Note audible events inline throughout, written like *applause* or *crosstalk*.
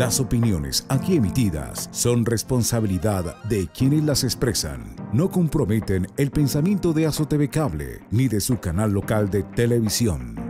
Las opiniones aquí emitidas son responsabilidad de quienes las expresan. No comprometen el pensamiento de Azoteve Cable ni de su canal local de televisión.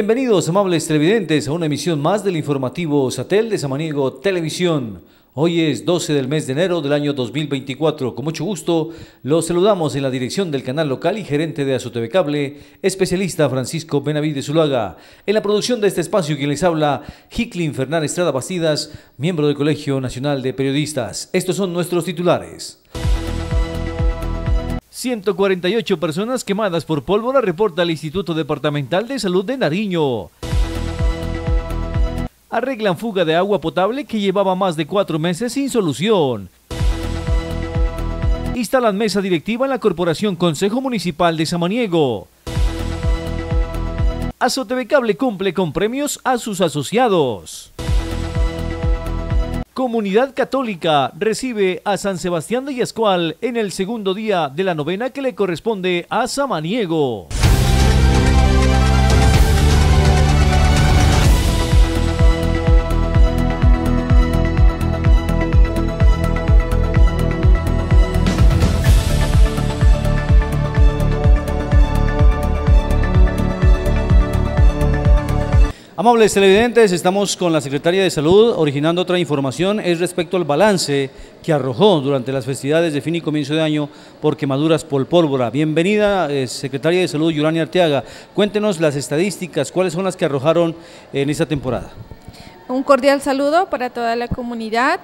Bienvenidos, amables televidentes, a una emisión más del informativo Satel de Samaniego Televisión. Hoy es 12 del mes de enero del año 2024. Con mucho gusto, los saludamos en la dirección del canal local y gerente de Azoteve Cable, especialista Francisco Benavides Zulaga. En la producción de este espacio, quien les habla, Hicklin Fernández Estrada Bastidas, miembro del Colegio Nacional de Periodistas. Estos son nuestros titulares. 148 personas quemadas por pólvora, reporta el Instituto Departamental de Salud de Nariño. Arreglan fuga de agua potable que llevaba más de cuatro meses sin solución. Instalan mesa directiva en la Corporación Consejo Municipal de Samaniego. Cable cumple con premios a sus asociados. Comunidad Católica recibe a San Sebastián de Yascual en el segundo día de la novena que le corresponde a Samaniego. Amables televidentes, estamos con la Secretaria de Salud originando otra información es respecto al balance que arrojó durante las festividades de fin y comienzo de año por quemaduras por pólvora. Bienvenida, eh, Secretaria de Salud Yurani Arteaga. Cuéntenos las estadísticas, cuáles son las que arrojaron en esta temporada. Un cordial saludo para toda la comunidad.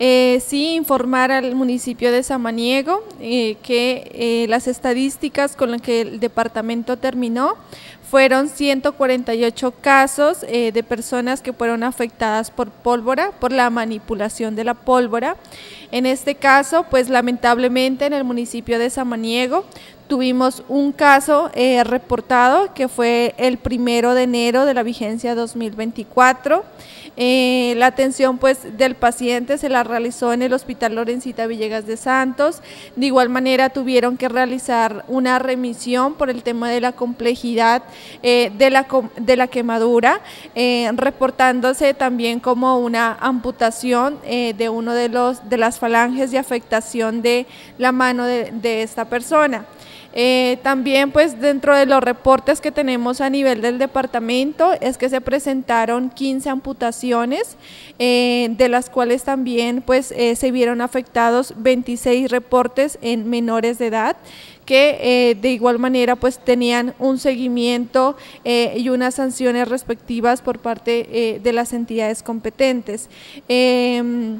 Eh, sí, informar al municipio de Samaniego eh, que las estadísticas con las que el departamento terminó fueron 148 casos eh, de personas que fueron afectadas por pólvora, por la manipulación de la pólvora. En este caso, pues lamentablemente en el municipio de Samaniego Tuvimos un caso eh, reportado que fue el primero de enero de la vigencia 2024. Eh, la atención pues del paciente se la realizó en el Hospital Lorencita Villegas de Santos. De igual manera tuvieron que realizar una remisión por el tema de la complejidad eh, de, la, de la quemadura, reportándose también como una amputación de uno de los de las falanges de afectación de la mano de, de esta persona. Eh, también pues dentro de los reportes que tenemos a nivel del departamento es que se presentaron 15 amputaciones, eh, de las cuales también pues eh, se vieron afectados 26 reportes en menores de edad que de igual manera pues tenían un seguimiento y unas sanciones respectivas por parte de las entidades competentes. Em,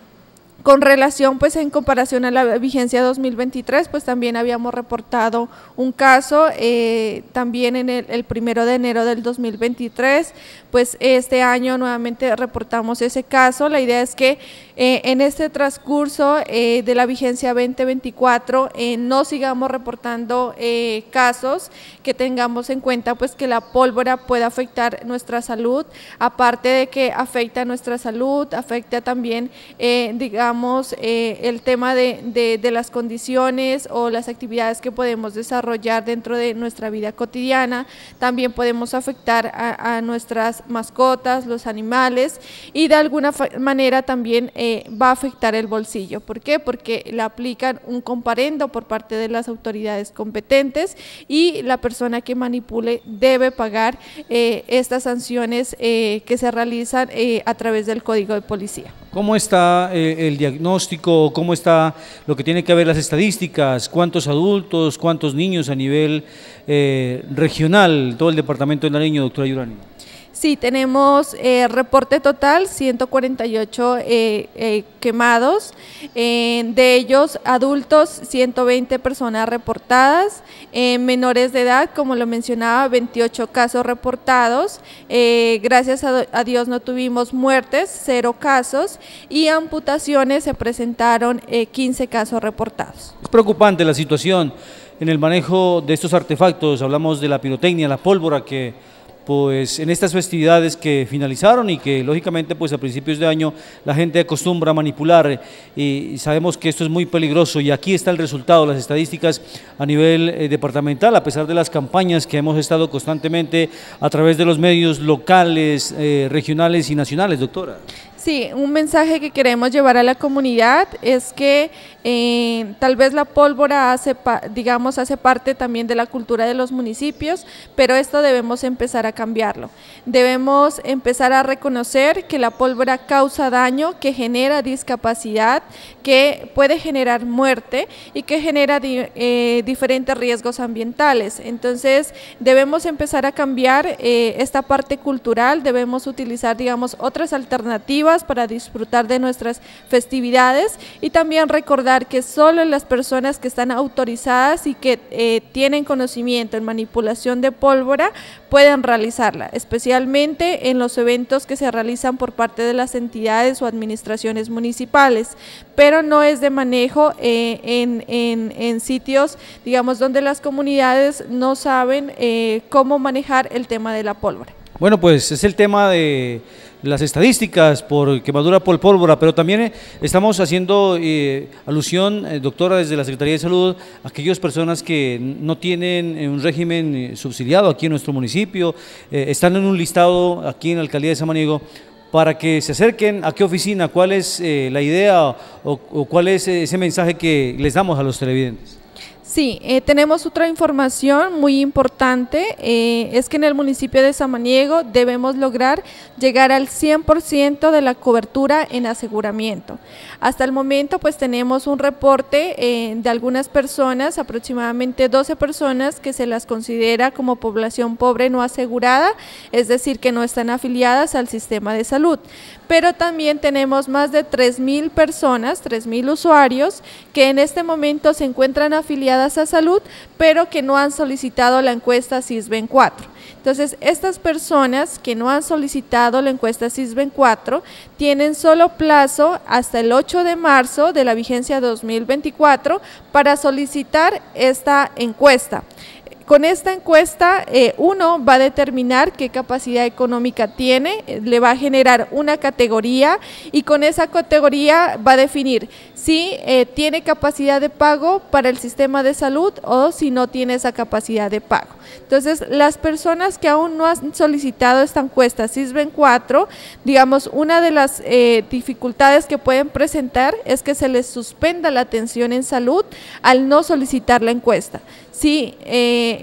con relación, pues en comparación a la vigencia 2023, pues también habíamos reportado un caso, eh, también en el, primero de enero del 2023, pues este año nuevamente reportamos ese caso. La idea es que eh, en este transcurso eh, de la vigencia 2024 no sigamos reportando casos, que tengamos en cuenta pues que la pólvora puede afectar nuestra salud, aparte de que afecta nuestra salud, afecta también, digamos, eh, el tema de, las condiciones o las actividades que podemos desarrollar dentro de nuestra vida cotidiana. También podemos afectar a, nuestras mascotas, los animales y de alguna manera también eh, va a afectar el bolsillo. ¿Por qué? Porque le aplican un comparendo por parte de las autoridades competentes y la persona que manipule debe pagar eh, estas sanciones que se realizan a través del Código de Policía. ¿Cómo está eh, el diagnóstico? ¿Cómo está lo que tiene que ver las estadísticas? ¿Cuántos adultos? ¿Cuántos niños a nivel eh, regional? Todo el departamento de Nariño, doctora Yurani. Sí, tenemos eh, reporte total, 148 eh, eh, quemados, de ellos adultos, 120 personas reportadas, menores de edad, como lo mencionaba, 28 casos reportados, gracias a, a, Dios no tuvimos muertes, cero casos, y amputaciones se presentaron 15 casos reportados. Es preocupante la situación en el manejo de estos artefactos, hablamos de la pirotecnia, la pólvora que pues en estas festividades que finalizaron y que lógicamente pues a principios de año la gente acostumbra a manipular y sabemos que esto es muy peligroso y aquí está el resultado, las estadísticas a nivel eh, departamental, a pesar de las campañas que hemos estado constantemente a través de los medios locales, eh, regionales y nacionales, doctora. Sí, un mensaje que queremos llevar a la comunidad es que eh, tal vez la pólvora hace, digamos, hace parte también de la cultura de los municipios, pero esto debemos empezar a cambiarlo. Debemos empezar a reconocer que la pólvora causa daño, que genera discapacidad, que puede generar muerte y que genera eh, diferentes riesgos ambientales. Entonces debemos empezar a cambiar eh, esta parte cultural, debemos utilizar, digamos, otras alternativas para disfrutar de nuestras festividades y también recordar que solo las personas que están autorizadas y que eh, tienen conocimiento en manipulación de pólvora pueden realizarla, especialmente en los eventos que se realizan por parte de las entidades o administraciones municipales, pero no es de manejo eh, en, sitios, digamos, donde las comunidades no saben eh, cómo manejar el tema de la pólvora. Bueno, pues es el tema de las estadísticas por quemadura por pólvora, pero también eh, estamos haciendo eh, alusión, eh, doctora, desde la Secretaría de Salud, a aquellas personas que no tienen un régimen subsidiado aquí en nuestro municipio, están en un listado aquí en la Alcaldía de Samaniego, para que se acerquen a qué oficina, cuál es la idea o cuál es ese mensaje que les damos a los televidentes. Sí, eh, tenemos otra información muy importante, eh, es que en el municipio de Samaniego debemos lograr llegar al 100% de la cobertura en aseguramiento. Hasta el momento pues tenemos un reporte eh, de algunas personas, aproximadamente 12 personas que se las considera como población pobre no asegurada, es decir, que no están afiliadas al sistema de salud. Pero también tenemos más de 3.000 personas, 3.000 usuarios que en este momento se encuentran afiliadas a salud, pero que no han solicitado la encuesta SISBEN 4. Entonces, estas personas que no han solicitado la encuesta SISBEN 4 tienen solo plazo hasta el 8 de marzo de la vigencia 2024 para solicitar esta encuesta. Con esta encuesta, eh, uno va a determinar qué capacidad económica tiene, eh, le va a generar una categoría y con esa categoría va a definir si eh, tiene capacidad de pago para el sistema de salud o si no tiene esa capacidad de pago. Entonces, las personas que aún no han solicitado esta encuesta SISBEN 4, digamos, una de las dificultades que pueden presentar es que se les suspenda la atención en salud al no solicitar la encuesta. Si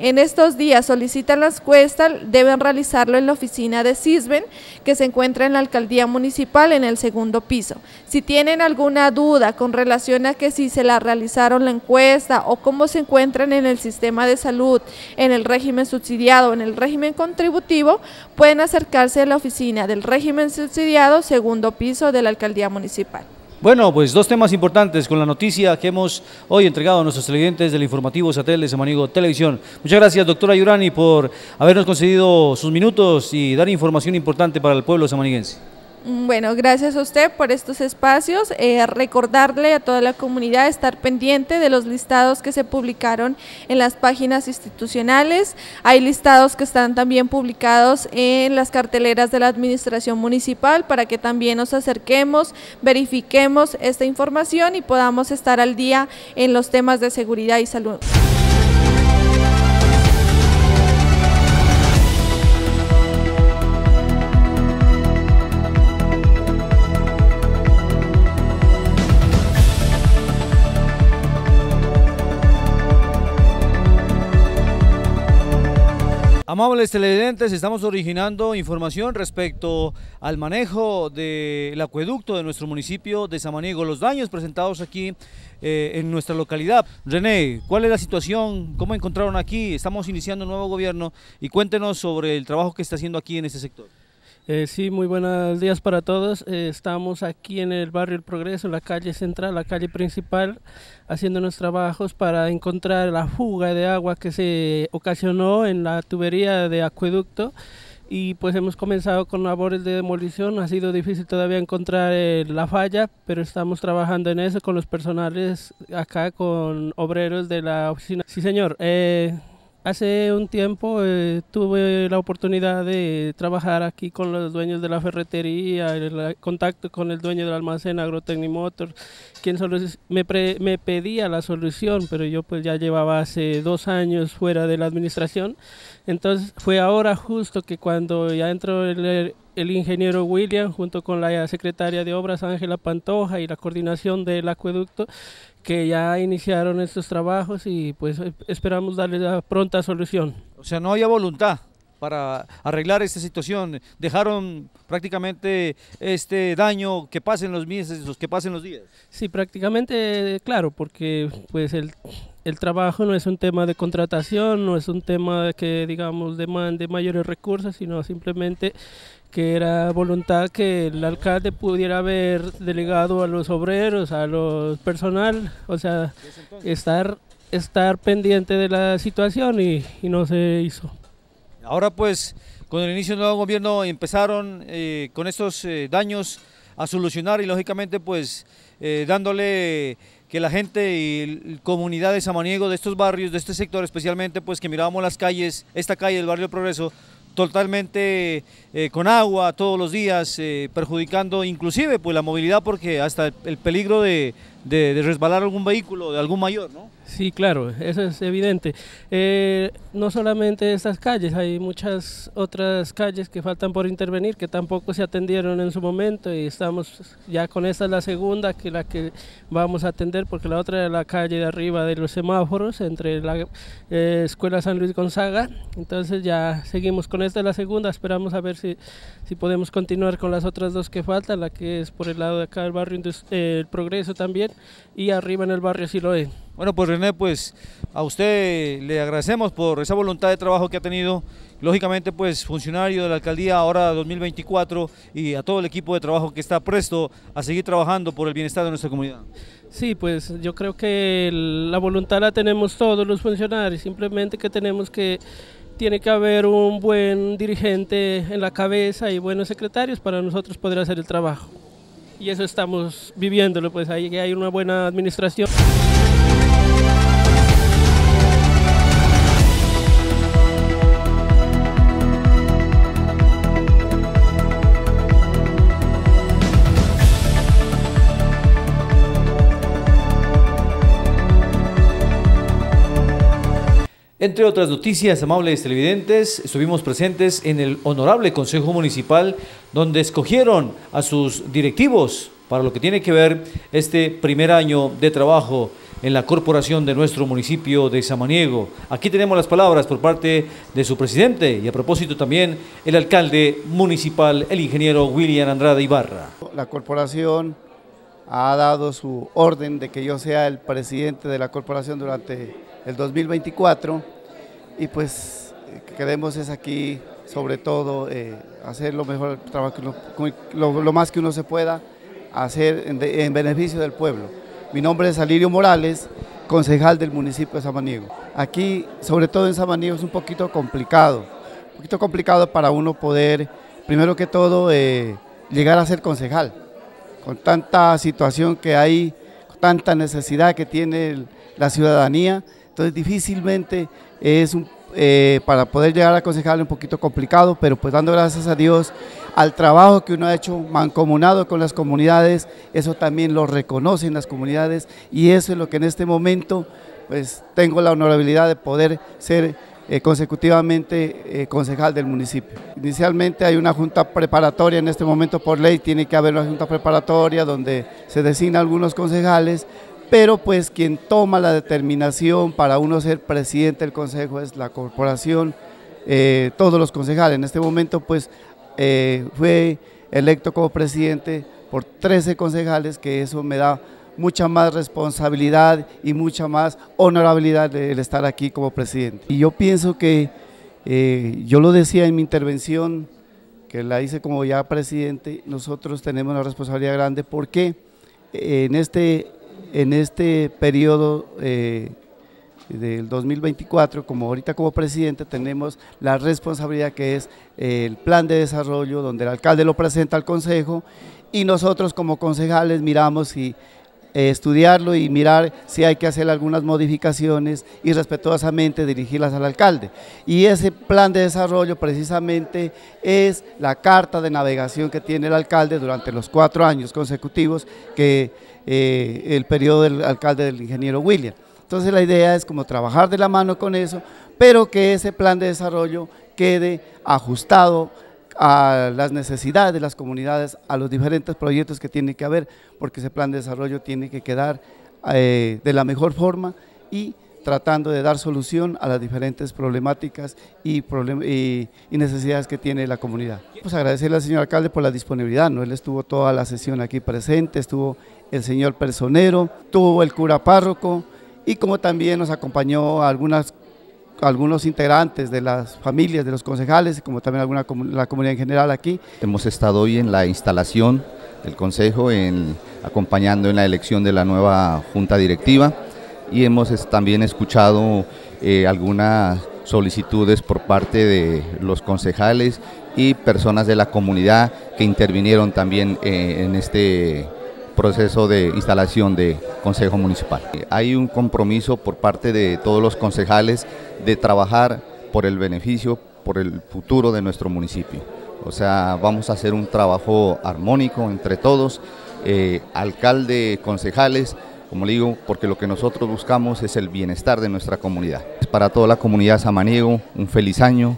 en estos días solicitan las cuestas deben realizarlo en la oficina de CISBEN que se encuentra en la alcaldía municipal en el segundo piso. Si tienen alguna duda con relación a que si se la realizaron la encuesta o cómo se encuentran en el sistema de salud, en el régimen subsidiado, en el régimen contributivo, pueden acercarse a la oficina del régimen subsidiado segundo piso de la alcaldía municipal. Bueno, pues dos temas importantes con la noticia que hemos hoy entregado a nuestros televidentes del informativo satélite de Samanigo Televisión. Muchas gracias, doctora Yurani, por habernos concedido sus minutos y dar información importante para el pueblo samaniguense. Mm, bueno, gracias a usted por estos espacios. Eh, recordarle a toda la comunidad estar pendiente de los listados que se publicaron en las páginas institucionales. Hay listados que están también publicados en las carteleras de la Administración Municipal para que también nos acerquemos, verifiquemos esta información y podamos estar al día en los temas de seguridad y salud. Amables televidentes, estamos originando información respecto al manejo del acueducto de nuestro municipio de Samaniego, los daños presentados aquí eh, en nuestra localidad. René, ¿cuál es la situación? ¿Cómo encontraron aquí? Estamos iniciando un nuevo gobierno y cuéntenos sobre el trabajo que está haciendo aquí en este sector. Eh, sí, muy buenos días para todos. Eh, estamos aquí en el barrio El Progreso, en la calle central, la calle principal, haciendo unos trabajos para encontrar la fuga de agua que se ocasionó en la tubería de acueducto. Y pues hemos comenzado con labores de demolición. Ha sido difícil todavía encontrar eh, la falla, pero estamos trabajando en eso con los personales acá, con obreros de la oficina. Sí, señor. Hace un tiempo eh, tuve la oportunidad de trabajar aquí con los dueños de la ferretería, el contacto con el dueño del almacén Agrotecnimotor, quien me, me pedía la solución, pero yo pues ya llevaba hace dos años fuera de la administración. Entonces fue ahora justo que cuando ya entró el ingeniero William junto con la secretaria de Obras Ángela Pantoja y la coordinación del acueducto, que ya iniciaron estos trabajos y pues eh, esperamos darles la pronta solución. O sea, no había voluntad para arreglar esta situación. Dejaron prácticamente este daño que pasen los meses, los que pasen los días. Sí, prácticamente, eh, claro, porque pues el el trabajo no es un tema de contratación, no es un tema que, digamos, demande mayores recursos, sino simplemente que era voluntad que el alcalde pudiera haber delegado a los obreros, a los personal, o sea, estar, estar pendiente de la situación y, no se hizo. Ahora pues, con el inicio del nuevo gobierno empezaron eh, con estos eh, daños a solucionar y lógicamente pues eh, dándole que la gente y comunidad de Samaniego, de estos barrios, de este sector especialmente, pues que mirábamos las calles, esta calle del barrio Progreso, totalmente eh, con agua todos los días, eh, perjudicando inclusive pues la movilidad porque hasta el, peligro de, de resbalar algún vehículo, de algún mayor, ¿no? Sí, claro, eso es evidente. Eh, no solamente estas calles, hay muchas otras calles que faltan por intervenir, que tampoco se atendieron en su momento y estamos ya con esta es la segunda que la que vamos a atender, porque la otra es la calle de arriba de los semáforos, entre la eh, Escuela San Luis Gonzaga. Entonces ya seguimos con esta la segunda, esperamos a ver si, si podemos continuar con las otras dos que faltan, la que es por el lado de acá del barrio eh, El Progreso también y arriba en el barrio Siloé. Bueno, pues René, pues a usted le agradecemos por esa voluntad de trabajo que ha tenido. Lógicamente, pues funcionario de la alcaldía ahora 2024 y a todo el equipo de trabajo que está presto a seguir trabajando por el bienestar de nuestra comunidad. Sí, pues yo creo que la voluntad la tenemos todos los funcionarios, simplemente que tenemos que tiene que haber un buen dirigente en la cabeza y buenos secretarios para nosotros poder hacer el trabajo. Y eso estamos viviéndolo, pues ahí hay una buena administración. Entre otras noticias, amables televidentes, estuvimos presentes en el Honorable Consejo Municipal, donde escogieron a sus directivos para lo que tiene que ver este primer año de trabajo en la corporación de nuestro municipio de Samaniego. Aquí tenemos las palabras por parte de su presidente y a propósito también el alcalde municipal, el ingeniero William Andrade Ibarra. La corporación ha dado su orden de que yo sea el presidente de la corporación durante el 2024 y pues eh, queremos es aquí sobre todo eh, hacer lo mejor trabajo lo, más que uno se pueda hacer en, beneficio del pueblo. Mi nombre es Alirio Morales, concejal del municipio de Samaniego. Aquí, sobre todo en Samaniego, es un poquito complicado, un poquito complicado para uno poder, primero que todo, eh, llegar a ser concejal. Con tanta situación que hay, tanta necesidad que tiene la ciudadanía, entonces difícilmente es eh, para poder llegar a concejal un poquito complicado, pero pues dando gracias a Dios al trabajo que uno ha hecho mancomunado con las comunidades, eso también lo reconocen las comunidades y eso es lo que en este momento pues tengo la honorabilidad de poder ser eh, consecutivamente eh, concejal del municipio. Inicialmente hay una junta preparatoria, en este momento por ley tiene que haber una junta preparatoria donde se designan algunos concejales, pero pues quien toma la determinación para uno ser presidente del consejo es la corporación, eh, todos los concejales. En este momento pues eh, fue electo como presidente por 13 concejales, que eso me da mucha más responsabilidad y mucha más honorabilidad el estar aquí como presidente. Y yo pienso que, eh, yo lo decía en mi intervención, que la hice como ya presidente, nosotros tenemos una responsabilidad grande porque en este en este periodo eh, del 2024, como ahorita como presidente, tenemos la responsabilidad que es eh, el plan de desarrollo, donde el alcalde lo presenta al consejo y nosotros como concejales miramos y eh, estudiarlo y mirar si hay que hacer algunas modificaciones y respetuosamente dirigirlas al alcalde. Y ese plan de desarrollo precisamente es la carta de navegación que tiene el alcalde durante los cuatro años consecutivos que eh, el periodo del alcalde del ingeniero William. Entonces la idea es como trabajar de la mano con eso, pero que ese plan de desarrollo quede ajustado a las necesidades de las comunidades, a los diferentes proyectos que tiene que haber, porque ese plan de desarrollo tiene que quedar eh, de la mejor forma y tratando de dar solución a las diferentes problemáticas y, necesidades que tiene la comunidad. Pues agradecerle al señor alcalde por la disponibilidad, ¿no? él estuvo toda la sesión aquí presente, estuvo el señor personero, estuvo el cura párroco y como también nos acompañó algunos integrantes de las familias, de los concejales, como también alguna la comunidad en general aquí. Hemos estado hoy en la instalación del Consejo, acompañando en la elección de la nueva Junta Directiva y hemos también escuchado eh, algunas solicitudes por parte de los concejales y personas de la comunidad que intervinieron también eh, en este proceso de instalación de Consejo Municipal. Hay un compromiso por parte de todos los concejales de trabajar por el beneficio, por el futuro de nuestro municipio. O sea, vamos a hacer un trabajo armónico entre todos, eh, alcalde, concejales, como le digo, porque lo que nosotros buscamos es el bienestar de nuestra comunidad. Para toda la comunidad samaniego, un feliz año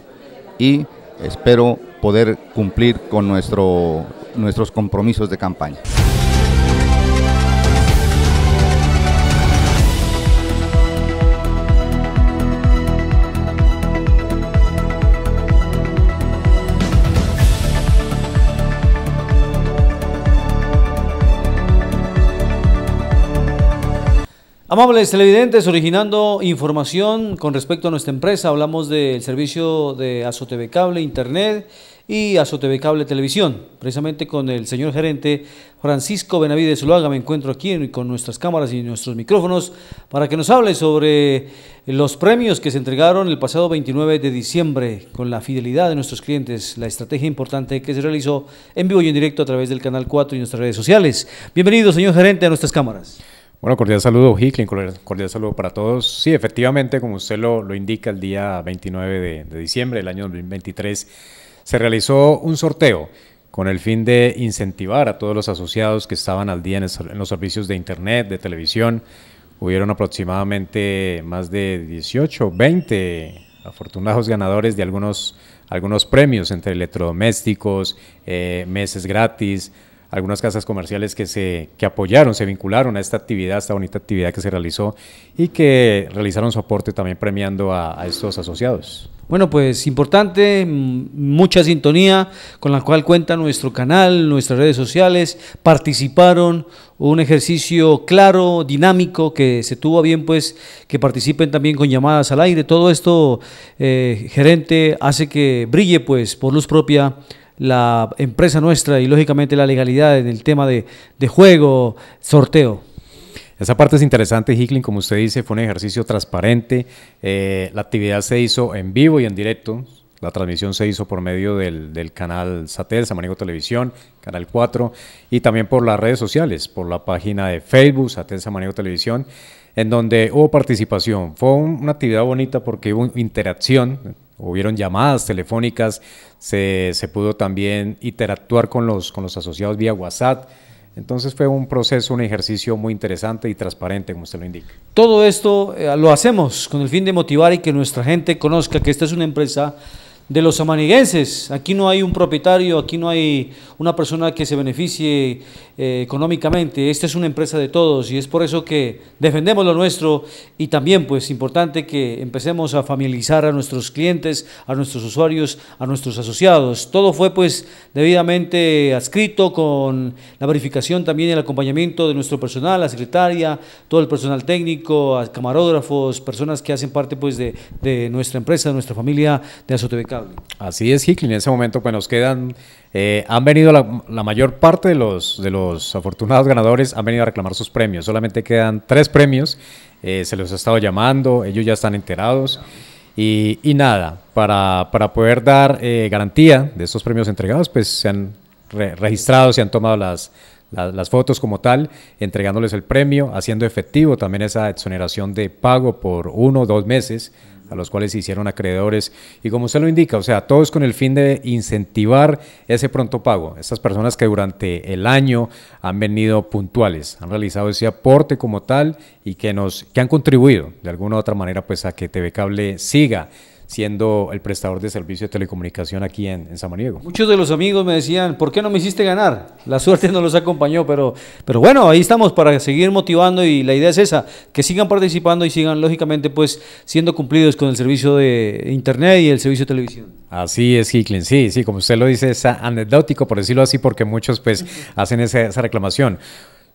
y espero poder cumplir con nuestros compromisos de campaña. Amables televidentes, originando información con respecto a nuestra empresa, hablamos del servicio de TV Cable Internet y TV Cable Televisión. Precisamente con el señor gerente Francisco Benavides Loaga me encuentro aquí con nuestras cámaras y nuestros micrófonos para que nos hable sobre los premios que se entregaron el pasado 29 de diciembre con la fidelidad de nuestros clientes, la estrategia importante que se realizó en vivo y en directo a través del Canal 4 y nuestras redes sociales. Bienvenido, señor gerente, a nuestras cámaras. Bueno, cordial saludo, Hicklin, cordial saludo para todos. Sí, efectivamente, como usted lo, lo indica, el día 29 de, diciembre del año 2023 se realizó un sorteo con el fin de incentivar a todos los asociados que estaban al día en, los servicios de Internet, de televisión. Hubieron aproximadamente más de 18, 20 afortunados ganadores de algunos, algunos premios entre electrodomésticos, eh, meses gratis, algunas casas comerciales que se apoyaron, se vincularon a esta actividad, esta bonita actividad que se realizó y que realizaron su aporte también premiando a, estos asociados. Bueno, pues importante, mm, mucha sintonía con la cual cuenta nuestro canal, nuestras redes sociales, participaron, un ejercicio claro, dinámico, que se tuvo bien, pues, que participen también con llamadas al aire. Todo esto, eh, gerente, hace que brille, pues, por luz propia la empresa nuestra y lógicamente la legalidad en el tema de, juego, sorteo. Esa parte es interesante, Hicklin, como usted dice, fue un ejercicio transparente. Eh, la actividad se hizo en vivo y en directo. La transmisión se hizo por medio del, canal Satel, Samaniego Televisión, Canal 4, y también por las redes sociales, por la página de Facebook, Satel Samaniego Televisión, en donde hubo participación. Fue una actividad bonita porque hubo interacción hubieron llamadas telefónicas, se, se, pudo también interactuar con los, con los asociados vía WhatsApp. Entonces fue un proceso, un ejercicio muy interesante y transparente, como usted lo indica. Todo esto eh, lo hacemos con el fin de motivar y que nuestra gente conozca que esta es una empresa de los amaniguenses. Aquí no hay un propietario, aquí no hay una persona que se beneficie eh, económicamente. Esta es una empresa de todos y es por eso que defendemos lo nuestro y también pues importante que empecemos a familiarizar a nuestros clientes, a nuestros usuarios, a nuestros asociados. Todo fue pues debidamente adscrito con la verificación también y el acompañamiento de nuestro personal, la secretaria, todo el personal técnico, camarógrafos, personas que hacen parte pues de, nuestra empresa, de nuestra familia de Azotebeca. Así es, Hicklin. En ese momento, pues nos quedan. Eh, han venido la, mayor parte de los, de los afortunados ganadores, han venido a reclamar sus premios. Solamente quedan tres premios. Eh, se los ha estado llamando, ellos ya están enterados. Y, nada, para, para, poder dar eh, garantía de estos premios entregados, pues se han registrado, se han tomado las, las, las fotos como tal, entregándoles el premio, haciendo efectivo también esa exoneración de pago por uno o dos meses a los cuales se hicieron acreedores. Y como se lo indica, o sea, todo es con el fin de incentivar ese pronto pago. Estas personas que durante el año han venido puntuales, han realizado ese aporte como tal y que, nos, que han contribuido de alguna u otra manera pues, a que TV Cable siga siendo el prestador de servicio de telecomunicación aquí en, San Mariego. Muchos de los amigos me decían, ¿por qué no me hiciste ganar? La suerte no los acompañó, pero, pero bueno, ahí estamos para seguir motivando y la idea es esa, que sigan participando y sigan lógicamente pues siendo cumplidos con el servicio de Internet y el servicio de televisión. Así es, Hicklin. Sí, sí, como usted lo dice, es anecdótico, por decirlo así, porque muchos pues *laughs* hacen esa, esa reclamación.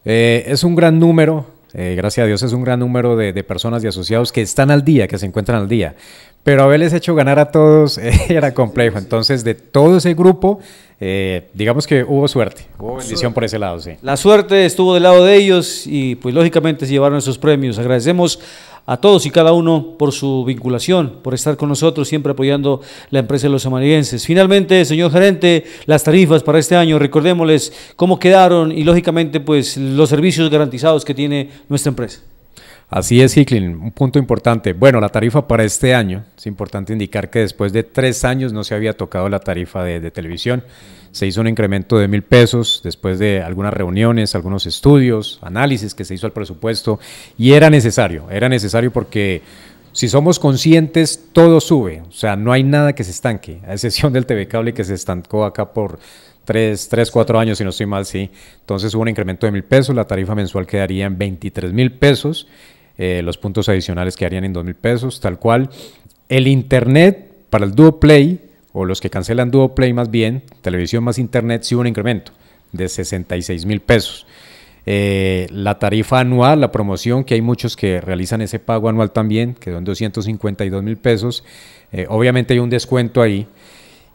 Eh, es un gran número, eh, gracias a Dios es un gran número de, personas y asociados que están al día, que se encuentran al día. Pero haberles hecho ganar a todos *laughs* eh, era complejo. Entonces, de todo ese grupo, eh, digamos que hubo suerte, hubo bendición por ese lado, sí. La suerte estuvo del lado de ellos y pues lógicamente se llevaron esos premios. Agradecemos a todos y cada uno por su vinculación, por estar con nosotros, siempre apoyando la empresa de los amarillenses. Finalmente, señor gerente, las tarifas para este año, recordémosles cómo quedaron y lógicamente pues los servicios garantizados que tiene nuestra empresa. Así es, Hicklin, un punto importante. Bueno, la tarifa para este año, es importante indicar que después de tres años no se había tocado la tarifa de televisión se hizo un incremento de mil pesos después de algunas reuniones, algunos estudios, análisis que se hizo al presupuesto y era necesario, era necesario porque si somos conscientes todo sube, o sea, no hay nada que se estanque, a excepción del TV Cable que se estancó acá por tres, tres, cuatro años, si no estoy mal, sí. Entonces hubo un incremento de mil pesos, la tarifa mensual quedaría en 23 mil pesos, eh, los puntos adicionales quedarían en dos mil pesos, tal cual. El Internet para el Duo Play o los que cancelan Duoplay Play más bien, televisión más internet, sí hubo un incremento de 66 mil pesos. Eh, la tarifa anual, la promoción, que hay muchos que realizan ese pago anual también, que son 252 mil pesos. Eh, obviamente hay un descuento ahí.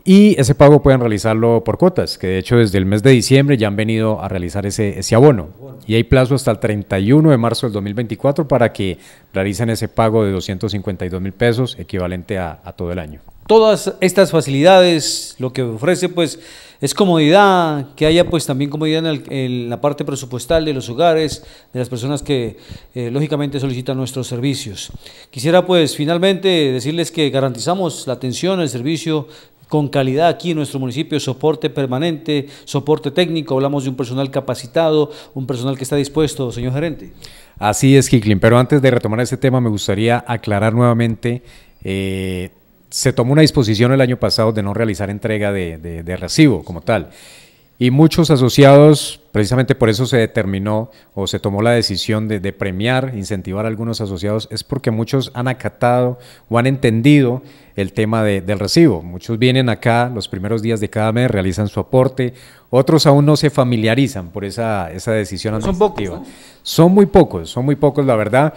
Y ese pago pueden realizarlo por cuotas, que de hecho desde el mes de diciembre ya han venido a realizar ese, ese abono. Y hay plazo hasta el 31 de marzo del 2024 para que realicen ese pago de 252 mil pesos, equivalente a todo el año todas estas facilidades, lo que ofrece pues es comodidad, que haya pues también comodidad en, la parte presupuestal de los hogares, de las personas que eh, lógicamente solicitan nuestros servicios. Quisiera pues finalmente decirles que garantizamos la atención, el servicio con calidad aquí en nuestro municipio, soporte permanente, soporte técnico, hablamos de un personal capacitado, un personal que está dispuesto, señor gerente. Así es, Kiklin, pero antes de retomar este tema me gustaría aclarar nuevamente eh, se tomó una disposición el año pasado de no realizar entrega de, recibo como tal. Y muchos asociados, precisamente por eso se determinó o se tomó la decisión de, premiar, incentivar a algunos asociados, es porque muchos han acatado o han entendido el tema del recibo. Muchos vienen acá los primeros días de cada mes, realizan su aporte, otros aún no se familiarizan por esa, esa decisión Son, pocos, son muy pocos, son muy pocos, la verdad.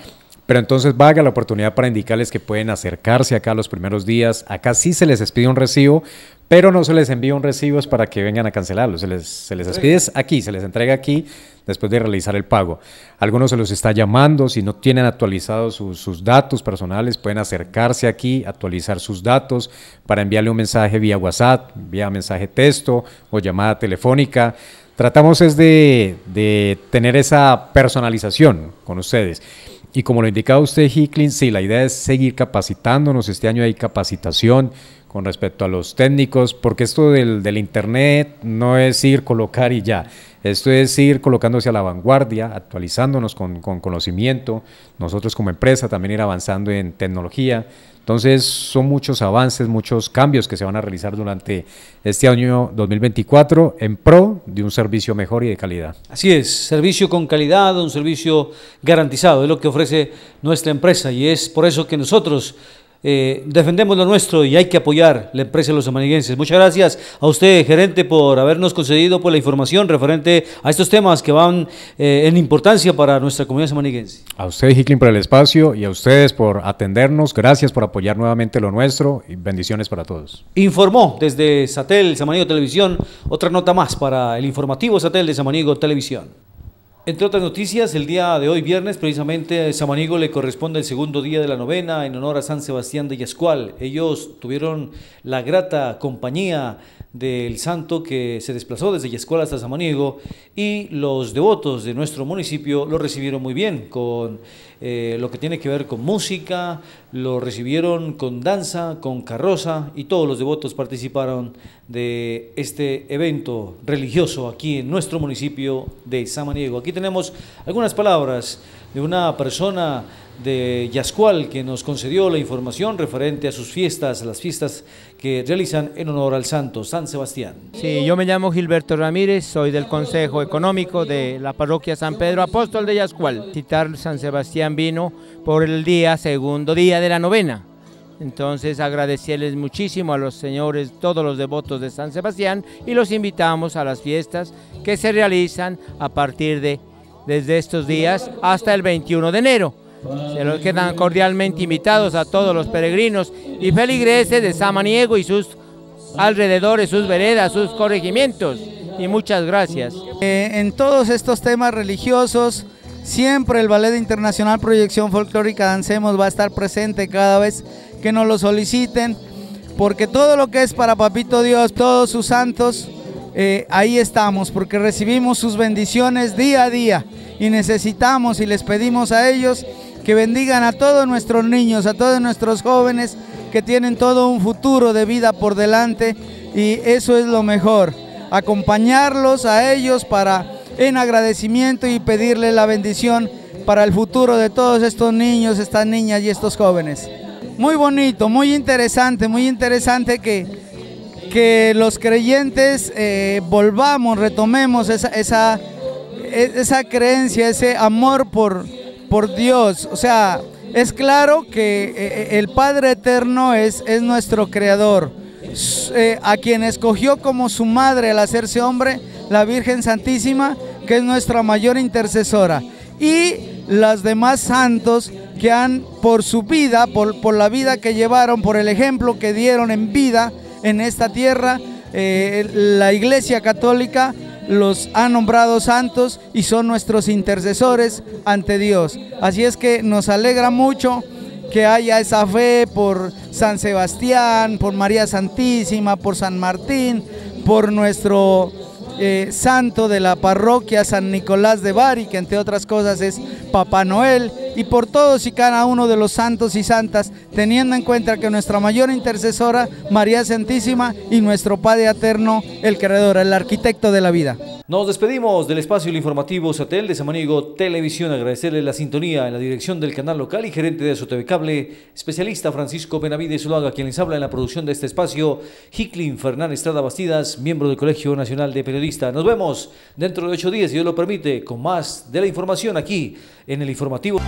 Pero entonces vaga la oportunidad para indicarles que pueden acercarse acá los primeros días. Acá sí se les expide un recibo, pero no se les envía un recibo es para que vengan a cancelarlo. Se les, se les expide aquí, se les entrega aquí después de realizar el pago. Algunos se los está llamando, si no tienen actualizados sus, datos personales, pueden acercarse aquí, actualizar sus datos para enviarle un mensaje vía WhatsApp, vía mensaje texto o llamada telefónica. Tratamos es de, de tener esa personalización con ustedes. Y como lo indicaba usted, Hicklin, sí, la idea es seguir capacitándonos. Este año hay capacitación con respecto a los técnicos, porque esto del, Internet no es ir colocar y ya. Esto es ir colocándose a la vanguardia, actualizándonos con, con conocimiento. Nosotros como empresa también ir avanzando en tecnología entonces son muchos avances, muchos cambios que se van a realizar durante este año 2024 en pro de un servicio mejor y de calidad. Así es, servicio con calidad, un servicio garantizado, es lo que ofrece nuestra empresa y es por eso que nosotros eh, defendemos lo nuestro y hay que apoyar la empresa de los samaniguenses. Muchas gracias a usted, gerente, por habernos concedido por pues, la información referente a estos temas que van eh, en importancia para nuestra comunidad samaniguense. A usted, Hicklin, por el espacio y a ustedes por atendernos. Gracias por apoyar nuevamente lo nuestro y bendiciones para todos. Informó desde Satel, Samanigo Televisión, otra nota más para el informativo Satel de Samanigo Televisión. Entre otras noticias, el día de hoy, viernes, precisamente Samaniego le corresponde el segundo día de la novena en honor a San Sebastián de Yascual. Ellos tuvieron la grata compañía del santo que se desplazó desde Yascual hasta Samaniego y los devotos de nuestro municipio lo recibieron muy bien con eh, lo que tiene que ver con música, lo recibieron con danza, con carroza y todos los devotos participaron de este evento religioso aquí en nuestro municipio de Samaniego. Aquí tenemos algunas palabras de una persona de Yascual, que nos concedió la información referente a sus fiestas, las fiestas que realizan en honor al santo San Sebastián. Sí, yo me llamo Gilberto Ramírez, soy del Consejo Económico de la Parroquia San Pedro Apóstol de Yascual. Citar San Sebastián vino por el día, segundo día de la novena. Entonces agradecerles muchísimo a los señores, todos los devotos de San Sebastián y los invitamos a las fiestas que se realizan a partir de desde estos días hasta el 21 de enero. Se los quedan cordialmente invitados a todos los peregrinos y feligreses de Samaniego y sus alrededores, sus veredas, sus corregimientos. Y muchas gracias. Eh, en todos estos temas religiosos, siempre el Ballet Internacional Proyección Folclórica Dancemos va a estar presente cada vez que nos lo soliciten, porque todo lo que es para Papito Dios, todos sus santos, eh, ahí estamos, porque recibimos sus bendiciones día a día y necesitamos y les pedimos a ellos que bendigan a todos nuestros niños, a todos nuestros jóvenes que tienen todo un futuro de vida por delante y eso es lo mejor, acompañarlos a ellos para en agradecimiento y pedirle la bendición para el futuro de todos estos niños, estas niñas y estos jóvenes. Muy bonito, muy interesante, muy interesante que, que los creyentes eh, volvamos, retomemos esa, esa, e, esa creencia, ese amor por, por Dios. O sea, es claro que eh, eh, el Padre Eterno es, nuestro Creador. Eh, a quien escogió como su madre al hacerse hombre, la Virgen Santísima, que es nuestra mayor intercesora. Y las demás santos que han, por su vida, por, la vida que llevaron, por el ejemplo que dieron en vida en esta tierra, la Iglesia Católica los ha nombrado santos y son nuestros intercesores ante Dios. Así es que nos alegra mucho que haya esa fe por San Sebastián, por María Santísima, por San Martín, por nuestro eh, santo de la parroquia San Nicolás de Bari, que entre otras cosas es Papá Noel, y por todos y cada uno de los santos y santas, teniendo en cuenta que nuestra mayor intercesora, María Santísima, y nuestro Padre Eterno, el Creador, el arquitecto de la vida. Nos despedimos del espacio informativo Satel de Samaniego Televisión. Agradecerle la sintonía en la dirección del canal local y gerente de SOTV Cable, especialista Francisco Benavides Ulaga, quien les habla en la producción de este espacio, Hicklin Fernández Estrada Bastidas, miembro del Colegio Nacional de Periodistas. Nos vemos dentro de ocho días, si Dios lo permite, con más de la información aquí en el informativo.